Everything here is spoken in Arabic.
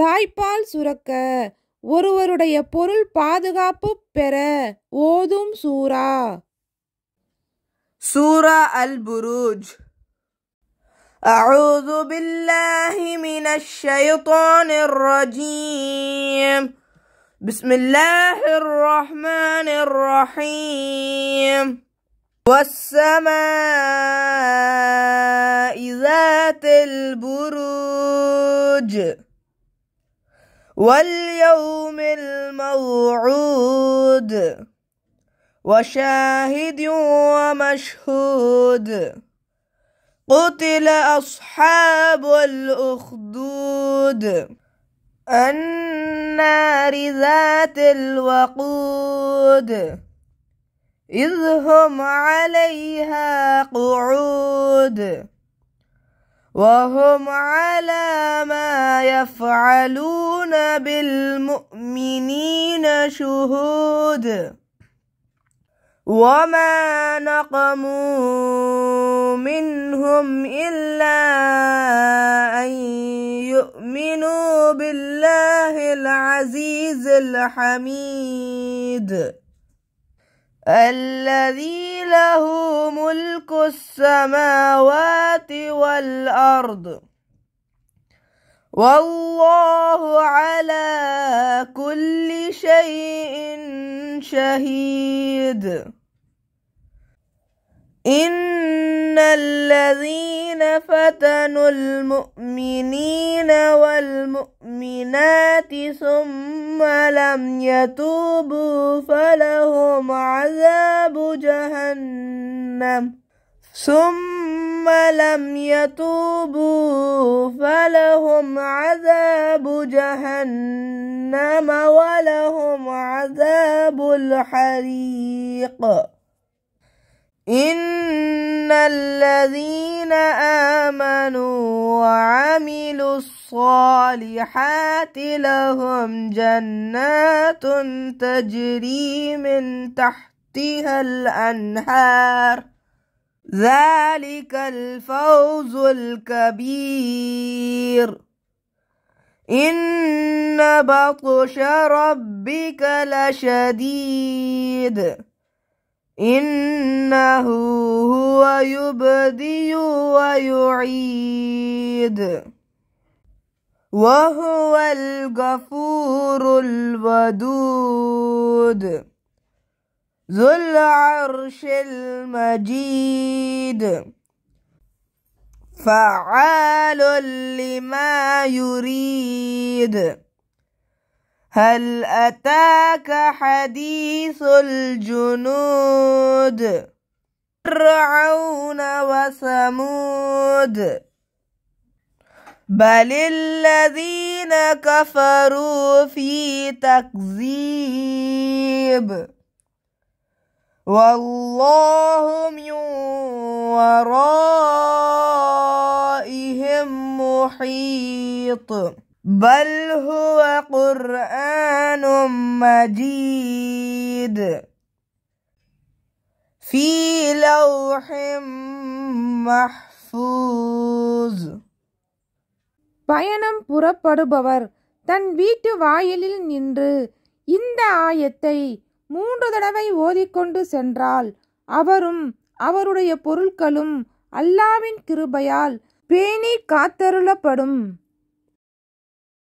தாய்ப்பால் சுரக்க ஒருவருடைய பொருள் பாதுகாப்பு பெற ஓதும் சூரா சூரா அல் புரூஜ் أعوذ بالله من الشيطان الرجيم بسم الله الرحمن الرحيم والسماء ذات البروج واليوم الموعود وشاهد ومشهود قتل أصحاب الأخدود النار ذات الوقود إذ هم عليها قعود وهم على ما يفعلون بالمؤمنين شهود وما نقموا منهم إلا أن يؤمنوا بالله العزيز الحميد الذي له ملك السماوات والأرض والله على كل شيء شهيد إن الذين الذين فتنوا المؤمنين والمؤمنات ثم لم يتوبوا فلهم عذاب جهنم ثم لم يتوبوا فلهم عذاب جهنم ولهم عذاب الحريق إن الذين الذين آمنوا وعملوا الصالحات لهم جنات تجري من تحتها الأنهار ذلك الفوز الكبير إن بطش ربك لشديد إنه ويبدي ويعيد وهو الغفور الودود ذو العرش المجيد فعال لما يريد هل أتاك حديث الجنود فرعون وثمود بل الذين كفروا في تكذيب والله من ورائهم محيط بل هو قرآن مجيد في لوح محفوظ பயணம் புறப்படுபவர் தன் வீட்டு வாயிலில் நின்று இந்த ஆயத்தை மூன்று தடவை ஓதிக்கொண்டு சென்றால் அவரும் அவருடைய பொருட்களும் அல்லாவின் கிருபையால் பேணி காத்தருளப்படும்